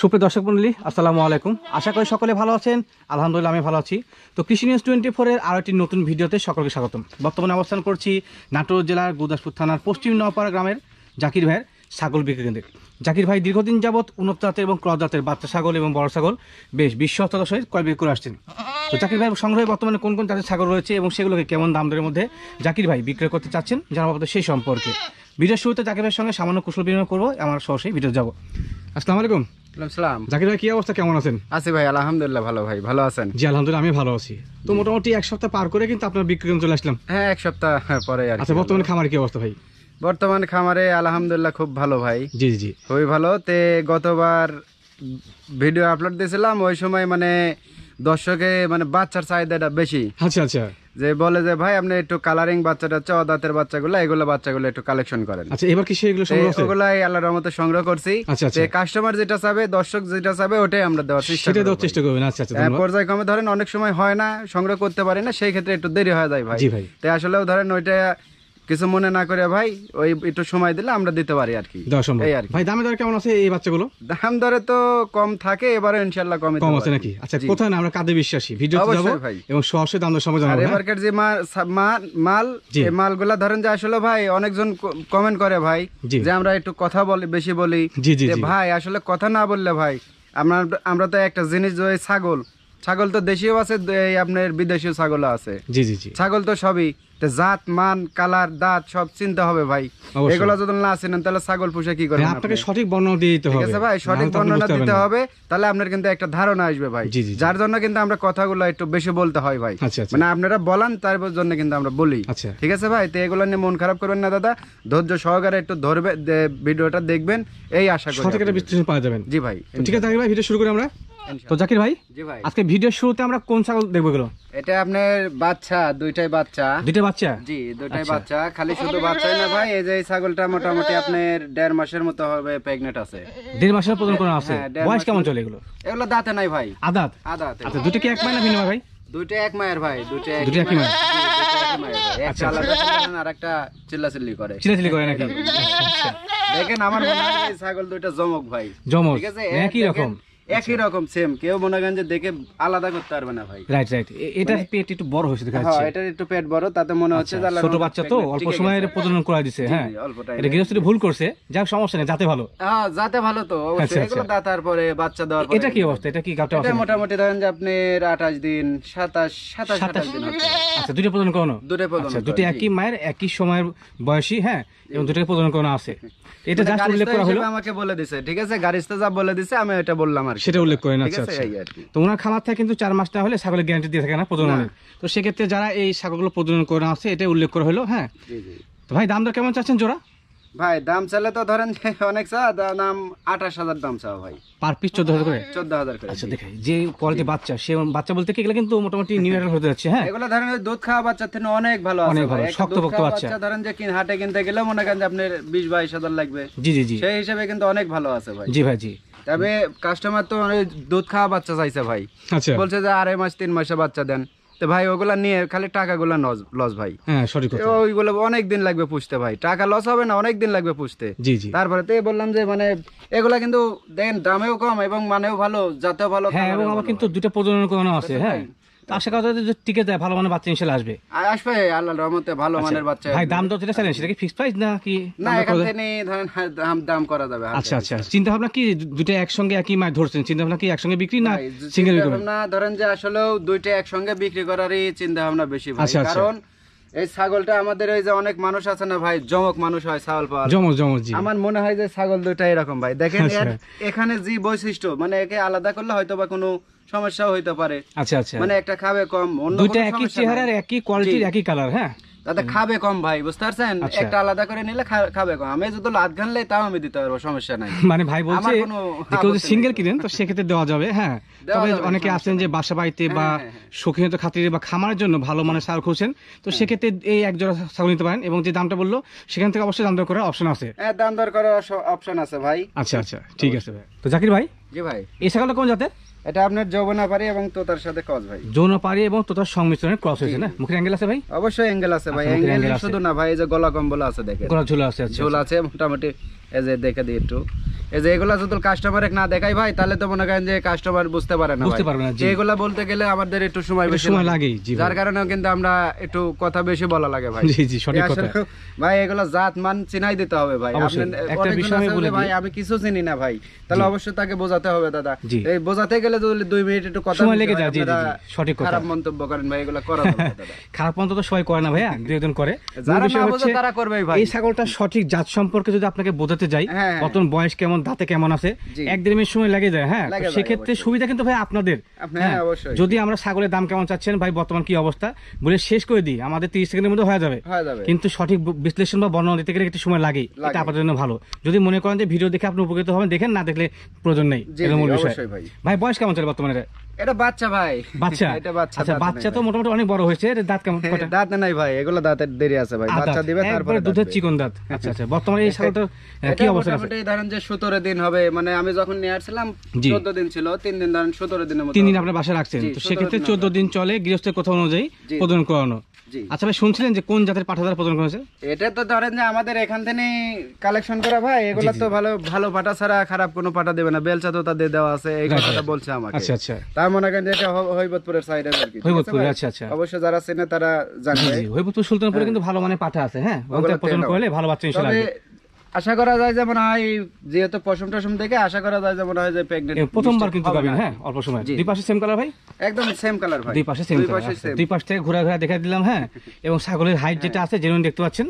সুপ্রিয় দর্শক মন্ডলী আসসালামু আলাইকুম আশা করি সকলে ভালো আছেন আলহামদুলিল্লাহ আমি ভালো আছি তো কৃষি নিউজ টোয়েন্টি ফোরের আরও একটি নতুন ভিডিওতে সকলকে স্বাগতম বর্তমানে অবস্থান করছি নাটোর জেলার গুদাসপুর থানার পশ্চিম নওপাড়া গ্রামের জাকির ভাইয়ের ছাগল বিক্রি কেন্দ্রে জাকির ভাই দীর্ঘদিন যাবৎ উন্নত জাতের এবং ক্রস জাতের বাচ্চা ছাগল এবং বড় ছাগল বেশ বিশ্ব সহিত কয় বিক্রি করে আসছেন তো জাকির ভাই সংগ্রহে বর্তমানে কোন কোন জাতের ছাগল রয়েছে এবং সেগুলোকে কেমন দাম দরের মধ্যে জাকির ভাই বিক্রয় করতে চাচ্ছেন জানাবো সেই সম্পর্কে ভিডিওর শুরুতে জাকিরের সঙ্গে সামান্য কুশল বিনিময় করবো আমার সরাসরি ভিডিও যাব আসসালামু আলাইকুম সালাম জাকির ভাই কি অবস্থা কেমন আছেন আছি ভাই আলহামদুলিল্লাহ ভালো ভাই ভালো আছেন জি আলহামদুলিল্লাহ আমি ভালো আছি তো মোটামুটি এক সপ্তাহ পার করে কিন্তু আপনার বিক্রম চলে আসলাম হ্যাঁ এক সপ্তাহ পরে আচ্ছা বর্তমানে খামার কি অবস্থা ভাই বর্তমানে খামারে আলহামদুলিল্লাহ খুব ভালো ভাই জি জি খুবই ভালো তে গতবার ভিডিও আপলোড দিয়েছিলাম ওই সময় মানে দর্শকে মানে বাচ্চার চাহিদাটা বেশি আচ্ছা আচ্ছা যে বলে যে ভাই আপনি একটু কালারিং বাচ্চা টাচ্চা অদাতের বাচ্চাগুলো এগুলো বাচ্চাগুলো একটু কালেকশন করেন আচ্ছা এবার কি সেগুলো সংগ্রহ আল্লাহর রহমতে সংগ্রহ করছি আচ্ছা, আচ্ছা। যে কাস্টমার যেটা চাবে দর্শক যেটা চাবে ওটাই আমরা দেওয়ার চেষ্টা সেটা দেওয়ার চেষ্টা করবেন আচ্ছা আচ্ছা হ্যাঁ, পর্যায়ক্রমে ধরেন অনেক সময় হয় না সংগ্রহ করতে পারি না সেই ক্ষেত্রে একটু দেরি হয়ে যায় ভাই তাই আসলেও ধরেন ওইটা কিছু মনে না করে ভাই ওই একটু সময় দিলে আমরা দিতে পারি আর কি ভাই দামে দর কেমন আছে এই বাচ্চাগুলো দাম দরে তো কম থাকে এবারে ইনশাআল্লাহ কমে কম আছে নাকি আচ্ছা কোথায় আমরা কাদের বিশ্বাসী ভিডিও যাব এবং সরাসরি দাম দর সময় জানাবো আর হ্যাঁ? মার্কেট যে মাল মাল এই মালগুলো ধরেন যে আসলে ভাই অনেকজন কমেন্ট করে ভাই যে আমরা একটু কথা বলি বেশি বলি যে ভাই আসলে কথা না বললে ভাই আমরা আমরা তো একটা জিনিস ওই ছাগল ছাগল তো দেশীয় আছে আপনার বিদেশীয় ছাগল আছে জি জি জি ছাগল তো সবই জাত মান কালার দাঁত সব চিন্তা হবে ভাই এগুলো যদি না তাহলে ছাগল পোষা কি করে আপনাকে সঠিক বর্ণনা দিতে হবে ঠিক আছে ভাই মানে সঠিক বর্ণনা দিতে হবে তাহলে আপনার কিন্তু একটা ধারণা আসবে ভাই যার জন্য কিন্তু আমরা কথাগুলো একটু বেশি বলতে হয় ভাই আচ্ছা, আচ্ছা। মানে আপনারা বলান তার জন্য কিন্তু আমরা বলি আচ্ছা। ঠিক আছে ভাই তো এগুলো নিয়ে মন খারাপ করবেন না দাদা ধৈর্য সহকারে একটু ধরবে ভিডিওটা দেখবেন এই আশা করি সঠিক একটা বিশ্লেষণ পাওয়া যাবেন জি ভাই ঠিক আছে ভাই ভিডিও শুরু করি আমরা তো জাকির ভাই আজকে ভিডিও শুরুতে আমরা কোন ছাগল দেখবো গুলো এটা আপনার বাচ্চা দুইটাই বাচ্চা দুইটা বাচ্চা জি দুইটাই আচ্ছা। বাচ্চা খালি শুধু বাচ্চাই না ভাই এই যে ছাগলটা মোটামুটি আপনার দেড় মাসের মতো হবে প্রেগনেন্ট আছে দেড় মাসের পর্যন্ত করা আছে হ্যাঁ, বয়স কেমন চলে এগুলো এগুলো দাঁতে নাই ভাই আদাত আদাত আচ্ছা দুটো কি এক মায়ের না ভিন্ন ভাই দুইটা এক মায়ের ভাই দুইটা এক দুইটা এক মায়ের একটা আচ্ছা, আচ্ছা। আলাদা আর একটা চিল্লাচিল্লি করে চিল্লাচিল্লি করে নাকি দেখেন আমার মনে হয় ছাগল দুইটা জমক ভাই জমক ঠিক আছে একই রকম একই আচ্ছা। রকম সেম কেউ মনে যে দেখে আলাদা করতে পারবে না ভাই রাইট রাইট এটা পেট একটু বড় হয়েছে দেখা যাচ্ছে হ্যাঁ, এটা একটু পেট বড় তাতে মনে হচ্ছে আচ্ছা, ছোট বাচ্চা তো অল্প সময়ের প্রজনন করা দিছে হ্যাঁ এটা গৃহস্থী ভুল করছে যাক সমস্যা নেই যাতে ভালো হ্যাঁ যাতে ভালো তো অবশ্যই আচ্ছা, এগুলো দাতার পরে বাচ্চা দেওয়ার পরে এটা কি অবস্থা এটা কি গাপটা গাবটা এটা মোটামুটি ধরেন যে আপনি 28 দিন 27 27 দিন আচ্ছা দুটো প্রজনন করানো দুটো প্রজনন আচ্ছা দুটো একই মায়ের একই সময়ের বয়সী হ্যাঁ এবং দুটো প্রজনন করানো আছে এটা জাস্ট উল্লেখ করা হলো আমাকে বলে দিছে ঠিক আছে গারিস্তা যা বলে দিছে আমি এটা বললাম আর সেটা উল্লেখ করেন আচ্ছা আচ্ছা তো ওনার খামার থেকে কিন্তু চার মাসটা হলে ছাগলের গ্যারান্টি দিয়ে থাকে না প্রজনন তো সেক্ষেত্রে যারা এই ছাগলগুলো প্রজনন করে আছে এটা উল্লেখ করা হলো হ্যাঁ তো ভাই দাম দর কেমন চাচ্ছেন জোড়া ভাই দাম চাইলে তো ধরেন অনেক চা দাম আঠাশ হাজার দাম চাও ভাই পার পিস চোদ্দ হাজার করে চোদ্দ হাজার করে আচ্ছা দেখে যে কোয়ালিটি বাচ্চা সে বাচ্চা বলতে কি কিন্তু মোটামুটি নিউরাল হতে যাচ্ছে হ্যাঁ এগুলো ধরেন দুধ খাওয়া বাচ্চার থেকে অনেক ভালো অনেক ভালো শক্তপোক্ত বাচ্চা ধরেন যে কিন হাটে কিনতে গেলে মনে করেন যে আপনার বিশ বাইশ হাজার লাগবে জি জি জি সেই হিসাবে কিন্তু অনেক ভালো আছে ভাই জি ভাই জি তবে কাস্টমার তো দুধ খাওয়া বাচ্চা চাইছে ভাই আচ্ছা। বলছে যে আড়াই মাস তিন মাসে বাচ্চা দেন তো ভাই ওগুলা নিয়ে খালি টাকাগুলো লস ভাই হ্যাঁ ওইগুলো অনেক দিন লাগবে পুষতে ভাই টাকা লস হবে না অনেক দিন লাগবে পুষতে জি তারপরে তো বললাম যে মানে এগুলা কিন্তু দেন দামেও কম এবং মানেও ভালো জাতেও ভালো হ্যাঁ, কিন্তু দুটো প্রজনন আছে আচ্ছা, হ্যাঁ আশা করা যায় টিকে যায় ভালো মানের বাচ্চা আসবে আসবে আল্লাহর রহমতে ভালো আচ্ছা। মানের বাচ্চা ভাই দাম যেটা সেটা কি প্রাইস না কি না এখান থেকে ধরেন হ্যাঁ, দাম দাম করা যাবে আচ্ছা আচ্ছা চিন্তা ভাবনা কি দুইটা একসঙ্গে একই মাছ ধরছেন চিন্তা ভাবনা কি একসঙ্গে বিক্রি না সিঙ্গেল না ধরেন যে দুইটা একসঙ্গে বিক্রি করারই চিন্তা ভাবনা বেশি আচ্ছা, আচ্ছা। কারণ এই ছাগলটা আমাদের ওই যে অনেক মানুষ আছে না ভাই জমক মানুষ হয় ছাগল পাওয়া জমক জমক জি আমার মনে হয় যে ছাগল দুইটা এরকম ভাই দেখেন এখানে যে বৈশিষ্ট্য মানে একে আলাদা করলে হয়তো বা কোনো সমস্যা হইতে পারে আচ্ছা আচ্ছা মানে একটা খাবে কম অন্য দুটো একই চেহারার একই কোয়ালিটি একই কালার হ্যাঁ তাতে খাবে কম ভাই বুঝতে পারছেন আচ্ছা। একটা আলাদা করে নিলে খাবে কম আমি যদি লাদ গান লাই তাও আমি দিতে পারবো সমস্যা নাই মানে ভাই বলছে কেউ যদি সিঙ্গেল কিনেন তো সেক্ষেত্রে দেওয়া যাবে হ্যাঁ তবে অনেকে আছেন যে বাসা বাড়িতে হ্যাঁ, বা হ্যাঁ, হ্যাঁ। শৌখিনত খাতিরে বা খামারের জন্য ভালো মানে সার খুঁজছেন তো সেক্ষেত্রে এই এক জোড়া ছাগল নিতে পারেন এবং যে দামটা বললো সেখান থেকে অবশ্যই দাম দর করার অপশন আছে হ্যাঁ দাম দর করার অপশন আছে ভাই আচ্ছা আচ্ছা ঠিক আছে ভাই তো জাকির ভাই জি ভাই এই ছাগলটা কোন জাতের এটা আপনার যৌবনা পারি এবং তোতার সাথে ক্রস ভাই যৌবনা পারি এবং তোতার সংমিশ্রণে ক্রস হয়েছে না মুখের অ্যাঙ্গেল আছে ভাই অবশ্যই অ্যাঙ্গেল আছে ভাই অ্যাঙ্গেল আচ্ছা, শুধু না ভাই যে গলা কম্বল আছে দেখেন গলা ঝোলা আছে আচ্ছা, ঝোল আচ্ছা। আছে মোটামুটি এই যে দেখে দিই একটু এই যে এগুলা যদি কাস্টমার এক না দেখাই ভাই তাহলে তো মনে করেন যে কাস্টমার বুঝতে পারে না বুঝতে পারবে না যে এগুলা বলতে গেলে আমাদের একটু সময় বেশি সময় লাগে যার কারণে কিন্তু আমরা একটু কথা বেশি বলা লাগে ভাই জি জি সঠিক কথা ভাই এগুলা জাত মান চিনাই দিতে হবে ভাই আপনি একটা বিষয় আমি বলে ভাই আমি কিছু চিনি না ভাই তাহলে অবশ্যই তাকে বোঝাতে হবে দাদা এই বোঝাতে গেলে যদি 2 মিনিট একটু কথা সময় লেগে যায় জি সঠিক কথা খারাপ মন্তব্য করেন ভাই এগুলা করা দাদা খারাপ মন্তব্য তো সবাই করে না ভাই দুই একজন করে যারা না বোঝে তারা করবে ভাই এই ছাগলটা সঠিক জাত সম্পর্কে যদি আপনাকে বোঝাতে বোঝাতে যাই হ্যাঁ। কতন বয়স কেমন দাঁতে কেমন আছে এক দেড় মিনিট সময় লাগে যায় হ্যাঁ সেক্ষেত্রে সুবিধা কিন্তু ভাই আপনাদের হ্যাঁ, হ্যাঁ? যদি আমরা ছাগলের দাম কেমন চাচ্ছেন ভাই বর্তমান কি অবস্থা বলে শেষ করে দিই আমাদের তিরিশ সেকেন্ডের মধ্যে হয়ে যাবে কিন্তু সঠিক বিশ্লেষণ বা বর্ণনা দিতে গেলে একটু সময় লাগে এটা আপনাদের জন্য ভালো যদি মনে করেন যে ভিডিও দেখে আপনি উপকৃত হবেন দেখেন না দেখলে প্রয়োজন নেই মূল বিষয় ভাই বয়স কেমন চলে বর্তমানে সেক্ষেত্রে চোদ্দ দিন চলে গৃহস্থের কথা অনুযায়ী প্রদান করানো আচ্ছা ভাই শুনছিলেন যে কোন জাতের পাঠাদার প্রদান করেছে এটা তো ধরেন যে আমাদের এখান থেকে কালেকশন করা ভাই এগুলো তো ভালো ভালো পাটা ছাড়া খারাপ কোনো পাটা দেবে না বেলচা তো তাদের দেওয়া আছে এই কথাটা বলছে আমাকে আচ্ছা আচ্ছা ঘুরা আচ্ছা, আচ্ছা। ঘুরা মানে হ্যাঁ? আশা করা যায় যেহেতু দেখে আশা করা যায় প্রথমবার হ্যাঁ অল্প সময় কালার ভাই একদম আচ্ছা। দুই পাশ থেকে ঘোরা দেখা দিলাম হ্যাঁ এবং ছাগলের হাইট যেটা আছে যেমন দেখতে পাচ্ছেন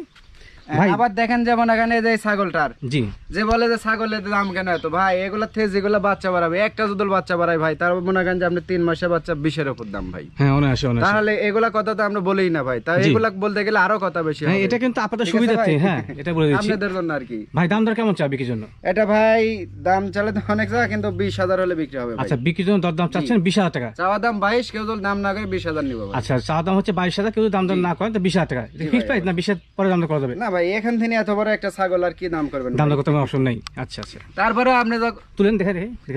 আবার দেখেন যেমন এখানে যে ছাগলটার জি যে বলে যে ছাগলের দাম কেন এত ভাই এগুলা থেকে যেগুলো বাচ্চা বাড়াবে একটা যদি বাচ্চা বাড়াই ভাই তারপর মনে করেন যে আপনি তিন মাসে বাচ্চা বিশের উপর দাম ভাই হ্যাঁ অনেক অনায়াসে তাহলে এগুলা কথা তো আমরা বলেই না ভাই তাই এগুলা বলতে গেলে আরো কথা বেশি হ্যাঁ এটা কিন্তু আপাতত সুবিধা সুবিধাতে হ্যাঁ এটা বলে দিচ্ছি আপনাদের জন্য আর কি ভাই দাম দর কেমন চাবি কি জন্য এটা ভাই দাম চলে তো অনেক যা কিন্তু 20000 হলে বিক্রি হবে আচ্ছা বিক্রির জন্য দর দাম চাচ্ছেন 20000 টাকা চাওয়া দাম 22 কেউ যদি দাম না করে 20000 নিব আচ্ছা চাওয়া দাম হচ্ছে 22000 কেউ দাম দর না করে তো 20000 টাকা ফিক্স প্রাইস না 20000 পরে দাম দর করা যাবে না ভাই এখান থেকে এত বড় একটা ছাগল আর কি দাম করবেন দাম করতে কোনো অপশন নাই আচ্ছা আচ্ছা তারপরে আপনি তুলেন দেখে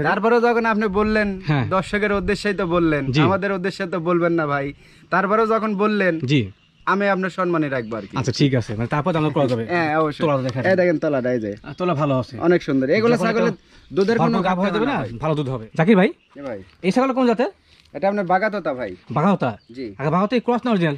তারপরে যখন আপনি বললেন হ্যাঁ। দর্শকের উদ্দেশ্যেই তো বললেন আমাদের উদ্দেশ্যে তো বলবেন না ভাই তারপরেও যখন বললেন জি আমি আপনার সম্মানে রাখবো আর কি আচ্ছা ঠিক আছে মানে তারপর আমরা করা যাবে হ্যাঁ অবশ্যই তোলা দেখা এই দেখেন তোলা এই যে তোলা ভালো আছে অনেক সুন্দর এগুলো ছাগলের দুধের কোনো গাব হয়ে যাবে না ভালো দুধ হবে জাকির ভাই ভাই এই ছাগল কোন জাতের এটা আপনার বাগাতোতা ভাই বাগাতোতা জি আগে বাগাতোতা ক্রস না অরিজিনাল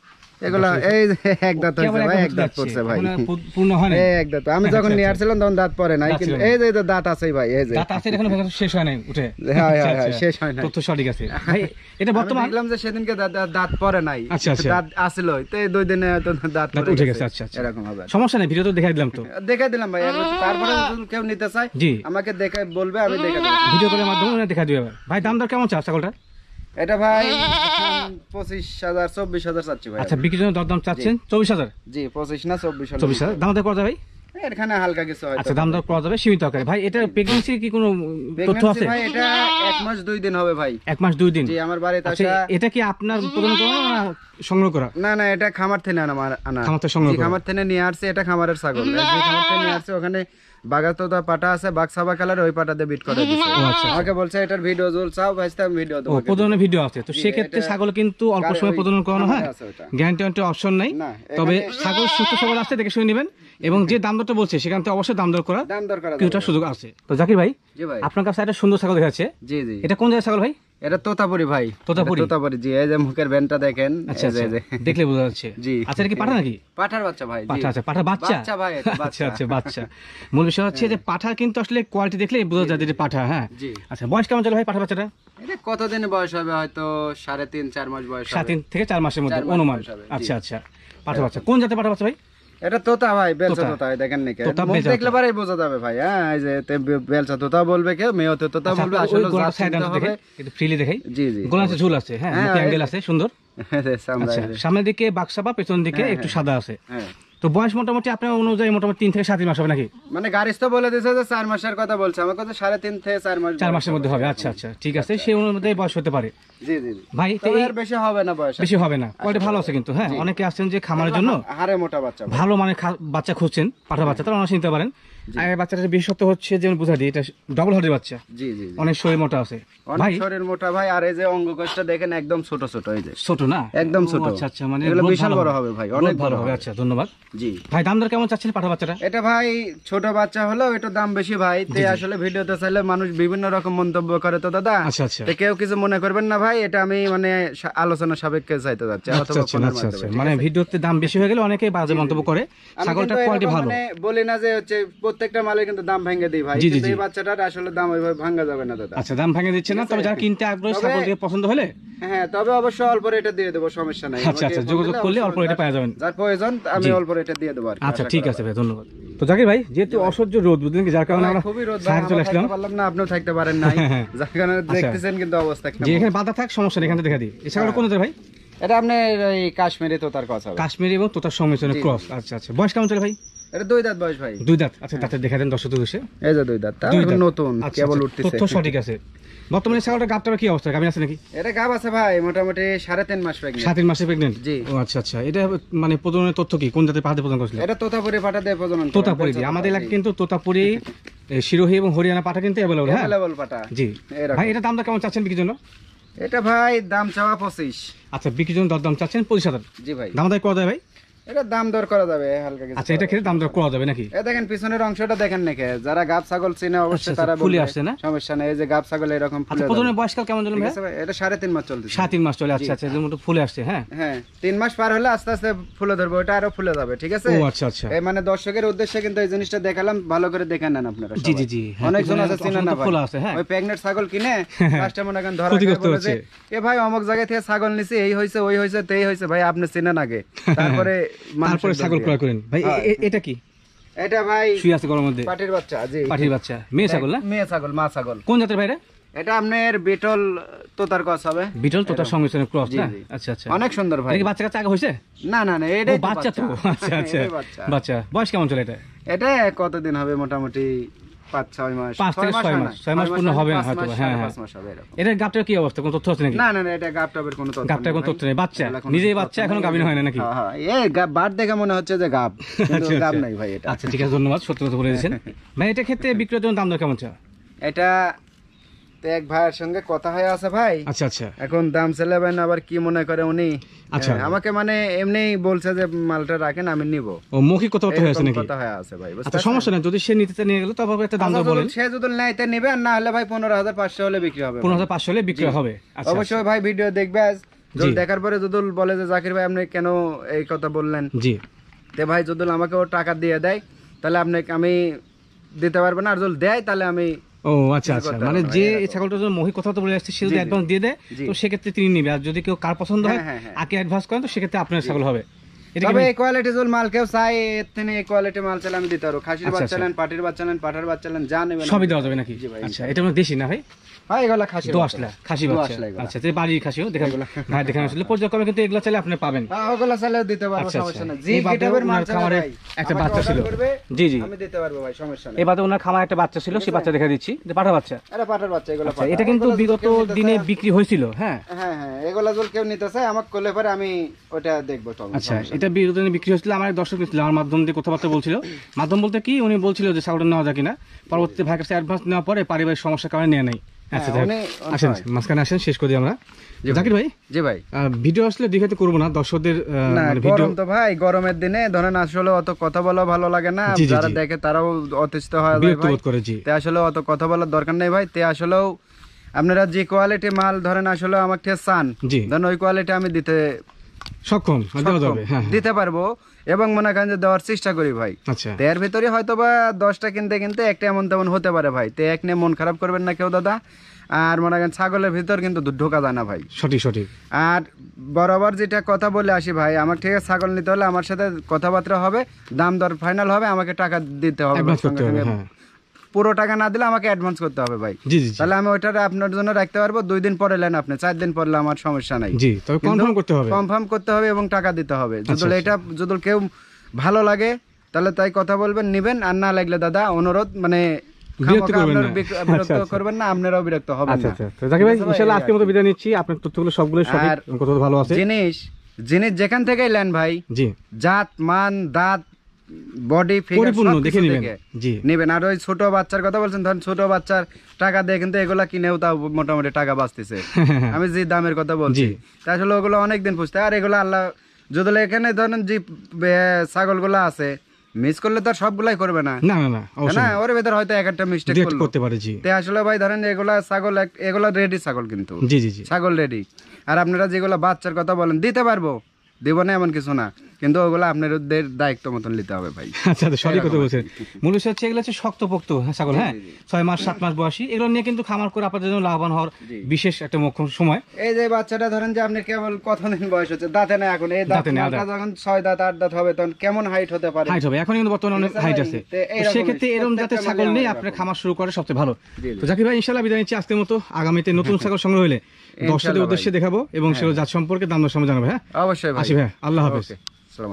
দাঁত আচ্ছা এরকম সমস্যা নাই ভিডিও তো দেখাই দিলাম তো দেখাই দিলাম ভাই তারপরে কেউ নিতে চায় আমাকে দেখে বলবে আমি দেখে ভিডিও কলের মাধ্যমে দেখা দিবে ভাই দাম দর কেমন চাপ ছাগলটা এটা ভাই চাচ্ছি ভাই আচ্ছা বিক্রির জন্য দরদাম চাচ্ছেন জি না দাম ভাই এখানে হালকা কিছু আচ্ছা দাম দর যাবে সীমিত আকারে ভাই এটা কি কোনো তথ্য আছে ভাই এটা এক মাস দুই দিন হবে ভাই এক মাস দুই দিন জি আমার বাড়িতে আচ্ছা, আসা এটা কি আপনার সংগ্রহ করা না না এটা খামার থেকে আনা আমার আনা খামার থেকে সংগ্রহ করা খামার থেকে নিয়ে আসছে এটা খামারের ছাগল খামার থেকে নিয়ে আসছে ওখানে বাগাতো তো পাটা আছে বাক্সাবা কালার ওই পাটাতে বিট করে দিছে আচ্ছা। বলছে এটার ভিডিও জোল চাও ভাইস্তাম ভিডিও ও ভিডিও আছে তো সেক্ষেত্রে ছাগল কিন্তু অল্প সময় প্রজনন করানো হয় গ্যারান্টি ওয়ান্টি অপশন নেই তবে ছাগল সুস্থ সবল আসতে দেখে শুনে নেবেন এবং যে দাম দরটা বলছে সেখান থেকে অবশ্যই দাম দর করা কিছুটা সুযোগ আছে তো জাকির ভাই আপনার কাছে একটা সুন্দর ছাগল দেখাচ্ছে এটা কোন জায়গায় ছাগল ভাই এটা তোতাপুরি ভাই তোতাপুরি তোতাপুরি জি এই যে মুখের ব্যান্ডটা দেখেন আচ্ছা, আচ্ছা দেখলে বোঝা যাচ্ছে জি আচ্ছা কি পাঠা নাকি পাঠার বাচ্চা ভাই পাঠা আচ্ছা পাঠা বাচ্চা বাচ্চা ভাই আচ্ছা আচ্ছা বাচ্চা মূল বিষয় হচ্ছে যে হ্যাঁ। পাঠা কিন্তু আসলে কোয়ালিটি দেখলে বোঝা যায় যে পাঠা হ্যাঁ জি আচ্ছা বয়স কেমন চলে ভাই পাঠা বাচ্চাটা কতদিন বয়স হবে হয়তো সাড়ে তিন চার মাস বয়স সাড়ে তিন থেকে চার মাসের মধ্যে অনুমান আচ্ছা আচ্ছা পাঠা বাচ্চা কোন জাতের পাঠা বাচ্চা ভাই এটা তোতা ভাই বেলচা তোতা দেখেন নাকি মুখ দেখলে পরেই বোঝা যাবে ভাই হ্যাঁ এই যে বেলচা তোতা বলবে কেউ মেয়ে তোতা আচ্ছা, বলবে আসলে গোলাপ সাইড দেখে কিন্তু ফ্রিলি দেখাই জি জি গোলাপে ঝুল আছে হ্যাঁ অ্যাঙ্গেল আছে সুন্দর আচ্ছা, সামনের দিকে বাক্সা বা পেছন দিকে হ্যাঁ, একটু হ্যাঁ। সাদা আছে হ্যাঁ তো বয়স মোটামুটি আপনার অনুযায়ী মোটামুটি তিন থেকে সাত মাস হবে নাকি মানে গাড়ি তো বলে দিয়েছে যে চার মাসের কথা বলছে আমার কথা সাড়ে তিন থেকে চার মাস চার মাসের মধ্যে হবে আচ্ছা আচ্ছা ঠিক আছে সেই অনুযায়ী বয়স হতে পারে জি জি ভাই ভালো আছে হ্যাঁ? বাচ্চা খুঁজছেন পাঠা বাচ্চা তারা অনেক নিতে পারেন আর বাচ্চাটা বিশেষত্ব হচ্ছে যেমন দিই এটা ডাবল হার্টের বাচ্চা জি জি অনেক শরীর মোটা আছে অনেক শরীর মোটা ভাই আর এই যে দেখেন একদম ছোট ছোট এই যে ছোট না একদম ছোট আচ্ছা আচ্ছা মানে এগুলো বিশাল বড় হবে ভাই অনেক হবে আচ্ছা ধন্যবাদ জি ভাই দাম দর কেমন চাচ্ছেন পাঠা বাচ্চাটা এটা ভাই ছোট বাচ্চা হলো এটা দাম বেশি ভাই তে আসলে ভিডিওতে চাইলে মানুষ বিভিন্ন রকম মন্তব্য করে তো দাদা আচ্ছা আচ্ছা কেউ কিছু মনে করবেন না ভাই এটা আমি মানে আলোচনা সাপেক্ষে চাইতে যাচ্ছি আচ্ছা, আচ্ছা, আচ্ছা, মানে ভিডিওতে দাম বেশি হয়ে গেলে অনেকেই বাজে মন্তব্য করে ছাগলটা কোয়ালিটি ভালো মানে বলি না যে হচ্ছে প্রত্যেকটা মালের কিন্তু দাম ভেঙে দিই ভাই কিন্তু এই বাচ্চাটার আসলে দাম ওইভাবে ভাঙা যাবে না দাদা আচ্ছা দাম ভেঙে দিচ্ছে না তবে যারা কিনতে আগ্রহী সকল থেকে পছন্দ হলে হ্যাঁ তবে অবশ্যই অল্প রেটে দিয়ে দেবো সমস্যা নাই আচ্ছা আচ্ছা যোগাযোগ করলে অল্প রেটে পাওয়া যাবেন যার প্রয়োজন আমি অল্প রেটে দিয়ে দেবো আচ্ছা ঠিক আছে ভাই ধন্যবাদ তো জাকির ভাই যেহেতু অসহ্য রোদ বুঝলেন যার কারণে আমরা খুবই রোদ ভাই চলে আসলাম পারলাম না আপনিও থাকতে পারেন নাই হ্যাঁ, হ্যাঁ। যার কারণে আচ্ছা। দেখতেছেন কিন্তু অবস্থা যে এখানে বাধা থাক সমস্যা নেই এখানে দেখা দিই এছাড়া হ্যাঁ। কোন ভাই এটা আপনার এই কাশ্মীরি তোতার কথা কাশ্মীরি এবং তোতার সংমিশ্রণের ক্রস আচ্ছা আচ্ছা বয়স কেমন চলে ভাই এটা দুই দাঁত বয়স ভাই দুই আছে ভাই মোটামুটি সাড়ে তিন মাস আচ্ছা, আচ্ছা। মানে কি কোন জাতে পাহাড়ে প্রজনন আমাদের এলাকায় কিন্তু তোতাপুরি শিরোহী এবং হরিয়ানা পাটা কিন্তু অ্যাভেলেবল হ্যাঁ ভাই এটা দামটা কেমন চাচ্ছেন বিক্রির জন্য এটা ভাই দাম চাওয়া পঁচিশ আচ্ছা বিক্রির জন্য দাম চাচ্ছেন পঁচিশ হাজার জি ভাই দাম দায় কত দেয় ভাই মানে দর্শকের উদ্দেশ্যে কিন্তু এই জিনিসটা দেখালাম ভালো করে দেখে নেন আপনারা হ্যাঁ, অনেক জন আছে না ভাই হ্যাঁ। হ্যাঁ, ধরা এ ভাই অমুক জায়গা থেকে ছাগল নিছি এই হয়েছে ওই হয়েছে তেই হয়েছে ভাই আপনি চিনেন আগে তারপরে তারপরে ছাগল ক্রয় করেন ভাই হ্যাঁ। এটা কি এটা ভাই শুয়ে আছে গরমের মধ্যে পাটির বাচ্চা জি পাটির বাচ্চা মেয়ে ছাগল না মেয়ে ছাগল মা ছাগল কোন জাতের ভাইরা এটা আপনার বিটল তোতার কস হবে বিটল তোতার সঙ্গে সঙ্গে ক্রস না আচ্ছা আচ্ছা অনেক সুন্দর ভাই এটা বাচ্চা কাচ্চা আগে হইছে না না না এটা বাচ্চা তো আচ্ছা আচ্ছা বাচ্চা বয়স কেমন চলে এটা এটা কতদিন হবে মোটামুটি হ্যাঁ, হ্যাঁ। কি অবস্থা তথ্য তথ্য নেই বাচ্চা নিজেই বাচ্চা হ্যাঁ, মনে হচ্ছে যে আচ্ছা, আচ্ছা। নাই ভাই আচ্ছা ঠিক আছে ধন্যবাদ সত্য কথা বলে দিচ্ছেন ভাই এটা ক্ষেত্রে বিক্রয়ের জন্য দাম দর কেমন এটা এক ভাইয়ের সঙ্গে কথা হয়ে আছে ভাই আচ্ছা আচ্ছা এখন দাম সেলেবেন আবার কি মনে করে উনি আচ্ছা হ্যাঁ, আমাকে মানে এমনি বলছে যে মালটা রাখেন আমি নিব ও মৌখিক কথা কথা হয়েছে নাকি কথা হয়ে আছে ভাই আচ্ছা সমস্যা নাই যদি সে নিতে নিয়ে গেল তবে একটা দাম আচ্ছা, বলেন সে যদি নাইতে নেবে আর না হলে ভাই 15500 হলে বিক্রি হবে 15500 হলে বিক্রি হবে আচ্ছা, আচ্ছা অবশ্যই ভাই ভিডিও দেখবে দেখার পরে যদুল বলে যে জাকির ভাই আপনি কেন এই কথা বললেন জি তে ভাই যদুল আমাকে ও টাকা দিয়ে দেয় তাহলে আপনি আমি দিতে পারবো না আর যদি দেয় তাহলে আমি ও আচ্ছা আচ্ছা মানে যে ছাগলটার জন্য মহি কথা তো বলে আসছে সে যদি দিয়ে দেয় তো সেক্ষেত্রে তিনি নেবে আর যদি কেউ কার পছন্দ হয় হ্যাঁ, হ্যাঁ, হ্যাঁ। আগে অ্যাডভান্স করেন তো সেক্ষেত্রে আপনার ছাগল হবে মাল কেউ চাই থেকে মাল দিতে খাসির আচ্ছা, বাচ্চা আচ্ছা। পাটির বাচ্চা বাচ্চা যা নেবেন দেওয়া যাবে নাকি আচ্ছা, এটা দেশি না ভাই হ্যাঁ, আচ্ছা, হ্যাঁ, হ্যাঁ, আচ্ছা, সমস্যা আচ্ছা। বিগত দিনে বিক্রি হয়েছিল হ্যাঁ হ্যাঁ হ্যাঁ কেউ নিতে করলে পরে আমি আচ্ছা এটা বিক্রি হয়েছিল আমার দর্শক ছিল আমার মাধ্যম দিয়ে কথাবার্তা বলছিল মাধ্যম বলতে কি উনি বলছিল যে ছাগলটা নেওয়া যায় কিনা পরবর্তী ভাইয়ের কাছে অ্যাডভান্স নেওয়ার পরে পারিবারিক সমস্যার কারণে নেয় নাই হ্যাঁ, আচ্ছা, মানে কথা বলা ভালো লাগে না যারা দেখে তারাও হয় আসলে অত কথা বলার দরকার নেই ভাই আসলেও আপনারা যে কোয়ালিটি মাল ধরেন আসলে আমাকে চান ধরেন ওই কোয়ালিটি আমি দিতে সক্ষম হ্যাঁ, হ্যাঁ। দিতে পারবো এবং মনে করেন যে দেওয়ার চেষ্টা করি ভাই আচ্ছা এর ভিতরে হয়তো বা দশটা কিনতে কিনতে একটা এমন তেমন হতে পারে ভাই তো এক নিয়ে মন খারাপ করবেন না কেউ দাদা আর মনে করেন ছাগলের ভিতর কিন্তু ঢোকা যায় না ভাই সঠিক সঠিক আর বরাবর যেটা কথা বলে আসি ভাই আমার ঠিক আছে ছাগল নিতে হলে আমার সাথে কথাবার্তা হবে দাম দর ফাইনাল হবে আমাকে টাকা দিতে হবে পুরো টাকা না দিলে আমাকে অ্যাডভান্স করতে হবে ভাই জি জি তাহলে আমি ওইটা আপনার জন্য রাখতে পারবো দুই দিন পরে লেন আপনি চার দিন পরে আমার সমস্যা নাই জি তবে কনফার্ম করতে হবে কনফার্ম করতে হবে এবং টাকা দিতে হবে আচ্ছা, যদি আচ্ছা। এটা যদি কেউ ভালো লাগে তাহলে তাই কথা বলবেন নেবেন আর না লাগলে দাদা অনুরোধ মানে আচ্ছা, জিনিস যেখান থেকে লেন ভাই জাত মান দাঁত বডি পরিপূর্ণ দেখে নেবেন জি নেবেন আর ওই ছোট বাচ্চার কথা বলছেন ধরেন ছোট বাচ্চার টাকা দিয়ে কিন্তু এগুলা কিনেও তাও মোটামুটি টাকা বাঁচতেছে আমি যে দামের কথা বলছি তা আসলে ওগুলো অনেকদিন পুষতে আর এগুলো আল্লাহ যদি এখানে ধরেন যে ছাগলগুলো আছে মিস করলে তো সবগুলাই করবে না না না না ওর ভেতর হয়তো এক একটা মিস্টেক করতে পারে জি তে আসলে ভাই ধরেন এগুলা ছাগল এগুলা রেডি ছাগল কিন্তু জি জি ছাগল রেডি আর আপনারা যেগুলা বাচ্চার কথা বলেন দিতে পারবো দেব না এমন কিছু না কিন্তু ওগুলো দায়িত্ব মতন নিতে হবে ভাই আচ্ছা কথা বলছেন হচ্ছে এগুলো হচ্ছে হ্যাঁ, ছাগল হ্যাঁ ছয় মাস সাত মাস বয়সী এগুলো নিয়ে কিন্তু খামার করে আপনাদের জন্য লাভবান হওয়ার বিশেষ একটা মুখ্য সময় এই যে বাচ্চাটা ধরেন যে আপনি কেবল বয়স হচ্ছে দাঁতে না এখন এই দাঁতে না যখন ছয় দাঁত আট দাঁত হবে তখন কেমন হাইট হতে পারে হাইট হবে এখন কিন্তু বর্তমানে অনেক হাইট আছে সেক্ষেত্রে এরকম জাতের ছাগল নিয়ে আপনি খামার শুরু করে সবচেয়ে ভালো তো জাকির ভাই ইনশাল্লাহ বিদায় নিচ্ছি আজকের মতো আগামীতে নতুন ছাগল সংগ্রহ হলে দর্শকদের উদ্দেশ্যে দেখাবো এবং সেগুলো হ্যাঁ, জাত হ্যাঁ। সম্পর্কে দাম দর সময় জানাবো হ্যাঁ অবশ্যই আসি ভাই আল্লাহ হাফেজ